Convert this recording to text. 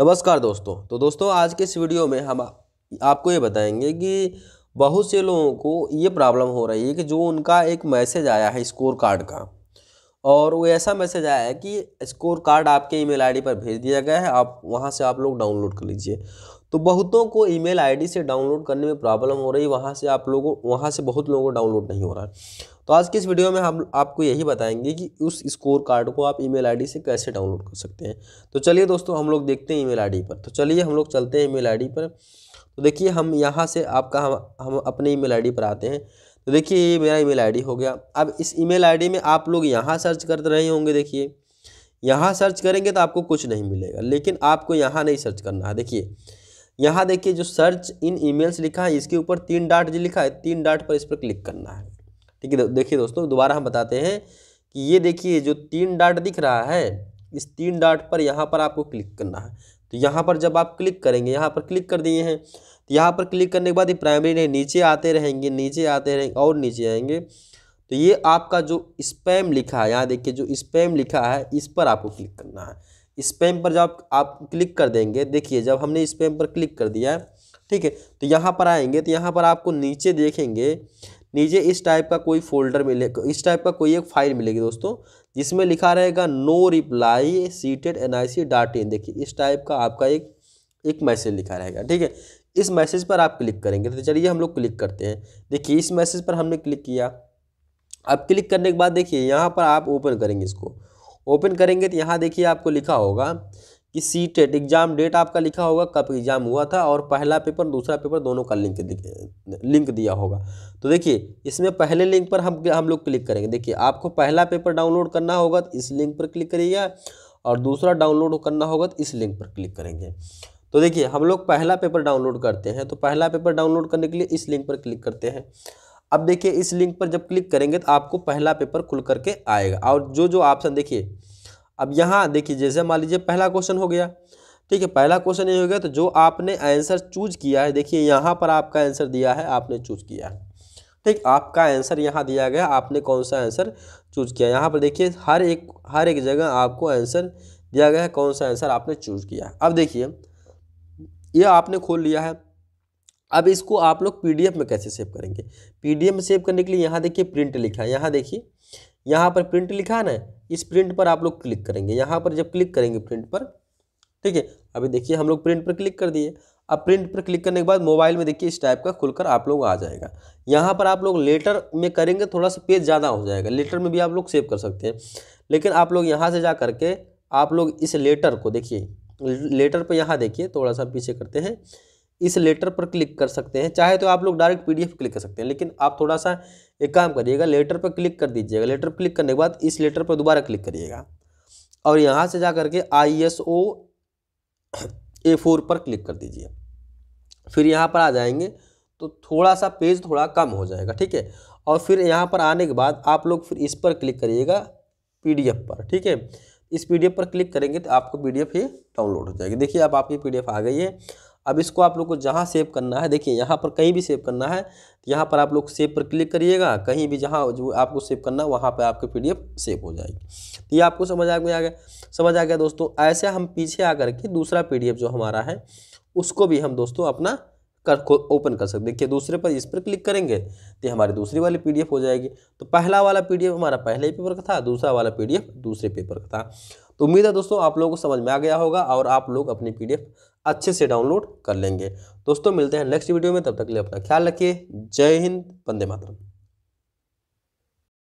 नमस्कार दोस्तों तो दोस्तों आज के इस वीडियो में हम आपको ये बताएंगे कि बहुत से लोगों को ये प्रॉब्लम हो रही है कि जो उनका एक मैसेज आया है स्कोर कार्ड का और वो ऐसा मैसेज आया है कि स्कोर कार्ड आपके ईमेल आईडी पर भेज दिया गया है आप वहाँ से आप लोग डाउनलोड कर लीजिए तो बहुतों को ईमेल आईडी से डाउनलोड करने में प्रॉब्लम हो रही है वहाँ से आप लोगों वहाँ से बहुत लोगों को डाउनलोड नहीं हो रहा है तो आज की इस वीडियो में हम आपको यही बताएंगे कि उस स्कोर कार्ड को आप ईमेल आईडी से कैसे डाउनलोड कर सकते हैं तो चलिए दोस्तों हम लोग देखते हैं ईमेल आईडी पर तो चलिए हम लोग चलते हैं ईमेल आईडी पर तो देखिए हम यहाँ से आपका हम हम अपने ईमेल आईडी पर आते हैं तो देखिए ये मेरा ईमेल आईडी हो गया अब इस ईमेल आईडी में आप लोग यहाँ सर्च कर तो रहे होंगे देखिए यहाँ सर्च करेंगे तो आपको कुछ नहीं मिलेगा लेकिन आपको यहाँ नहीं सर्च करना है देखिए यहाँ देखिए जो सर्च इन ईमेल्स लिखा है इसके ऊपर तीन डाट जो लिखा है तीन डाट पर इस पर क्लिक करना है ठीक है देखिए दोस्तों दोबारा हम बताते हैं कि ये देखिए जो तीन डाट दिख रहा है इस तीन डाट पर यहाँ पर आपको क्लिक करना है तो यहाँ पर जब आप क्लिक करेंगे यहाँ पर क्लिक कर दिए हैं तो यहाँ पर क्लिक करने के बाद ये प्राइमरी ने नीचे आते रहेंगे नीचे आते रहेंगे और नीचे आएंगे तो ये आपका जो स्पैम लिखा है यहाँ देखिए जो स्पैम लिखा है इस पर आपको क्लिक करना है स्पैम पर जब आप क्लिक कर देंगे देखिए जब हमने स्पैम पर क्लिक कर दिया ठीक है तो यहाँ पर आएंगे तो यहाँ पर आपको नीचे देखेंगे नीचे इस टाइप का कोई फोल्डर मिले इस टाइप का कोई एक फाइल मिलेगी दोस्तों जिसमें लिखा रहेगा नो रिप्लाई सीटेड N I C dot in देखिए इस टाइप का आपका एक एक मैसेज लिखा रहेगा ठीक है इस मैसेज पर आप क्लिक करेंगे तो चलिए हम लोग क्लिक करते हैं देखिए इस मैसेज पर हमने क्लिक किया अब क्लिक करने के बाद देखिए यहाँ पर आप ओपन करेंगे इसको ओपन करेंगे तो यहाँ देखिए आपको लिखा होगा कि सी टेट एग्ज़ाम डेट आपका लिखा होगा कब एग्ज़ाम हुआ था और पहला पेपर दूसरा पेपर दोनों का लिंक लिंक दिया होगा तो देखिए इसमें पहले लिंक पर हम हम लोग क्लिक करेंगे देखिए आपको पहला पेपर डाउनलोड करना होगा तो इस लिंक पर क्लिक करिएगा और दूसरा डाउनलोड करना होगा तो इस लिंक पर क्लिक करेंगे तो देखिए हम लोग पहला पेपर डाउनलोड करते हैं तो पहला पेपर डाउनलोड करने के लिए इस लिंक पर क्लिक करते हैं अब देखिए इस लिंक पर जब क्लिक करेंगे तो आपको पहला पेपर खुल करके आएगा और जो जो ऑप्शन देखिए अब यहाँ देखिए जैसे मान लीजिए पहला क्वेश्चन हो गया ठीक है पहला क्वेश्चन ये हो गया तो जो आपने आंसर चूज किया है देखिए यहाँ पर आपका आंसर दिया है आपने चूज किया है ठीक आपका आंसर यहाँ दिया गया आपने कौन सा आंसर चूज किया यहाँ पर देखिए हर एक हर एक जगह आपको आंसर दिया गया है कौन सा आंसर आपने चूज किया अब देखिए ये आपने खोल लिया है अब इसको आप लोग पीडीएफ में कैसे सेव करेंगे पीडीएफ में सेव करने के लिए यहाँ देखिए प्रिंट लिखा है यहाँ देखिए यहाँ पर प्रिंट लिखा है ना इस प्रिंट पर आप लोग क्लिक करेंगे यहाँ पर जब क्लिक करेंगे प्रिंट पर ठीक है अभी देखिए हम लोग प्रिंट पर क्लिक कर दिए अब प्रिंट पर क्लिक करने के बाद मोबाइल में देखिए इस टाइप का खुलकर आप लोग आ जाएगा यहाँ पर आप लोग लेटर में करेंगे थोड़ा सा पेज ज़्यादा हो जाएगा लेटर में भी आप लोग सेव कर सकते हैं लेकिन आप लोग यहाँ से जा करके आप लोग इस लेटर को देखिए लेटर पर यहाँ देखिए थोड़ा सा पीछे करते हैं इस लेटर पर क्लिक कर सकते हैं चाहे तो आप लोग डायरेक्ट पीडीएफ क्लिक कर सकते हैं लेकिन आप थोड़ा सा एक काम करिएगा लेटर पर क्लिक कर दीजिएगा लेटर पर क्लिक करने के बाद इस लेटर पर दोबारा क्लिक करिएगा और यहाँ से जा करके I S O A four पर क्लिक कर दीजिए फिर यहाँ पर आ जाएंगे तो थोड़ा सा पेज थोड़ा कम हो जाएगा ठीक है और फिर यहाँ पर आने के बाद आप लोग फिर इस पर क्लिक करिएगा पीडीएफ पर ठीक है इस पीडीएफ पर क्लिक करेंगे तो आपको पीडीएफ ही डाउनलोड हो जाएगी देखिए अब आपकी पीडीएफ आ गई है अब इसको आप लोग को जहाँ सेव करना है देखिए यहाँ पर कहीं भी सेव करना है तो यहाँ पर आप लोग सेव पर क्लिक करिएगा कहीं भी जहाँ जो आपको सेव करना है वहाँ पर आपकी पीडीएफ सेव हो जाएगी तो ये आपको समझ आ गया समझ आ गया दोस्तों ऐसे हम पीछे आकर के दूसरा पी जो हमारा है उसको भी हम दोस्तों अपना कर ओपन कर सकते देखिए दूसरे पर इस पर क्लिक करेंगे तो हमारी दूसरी वाली पीडीएफ हो जाएगी तो पहला वाला पीडीएफ हमारा पहले पेपर का था दूसरा वाला पीडीएफ दूसरे पेपर का था तो उम्मीद है दोस्तों आप लोगों को समझ में आ गया होगा और आप लोग अपनी पीडीएफ अच्छे से डाउनलोड कर लेंगे दोस्तों मिलते हैं नेक्स्ट वीडियो में तब तक के लिए अपना ख्याल रखिए जय हिंद वंदे मातरम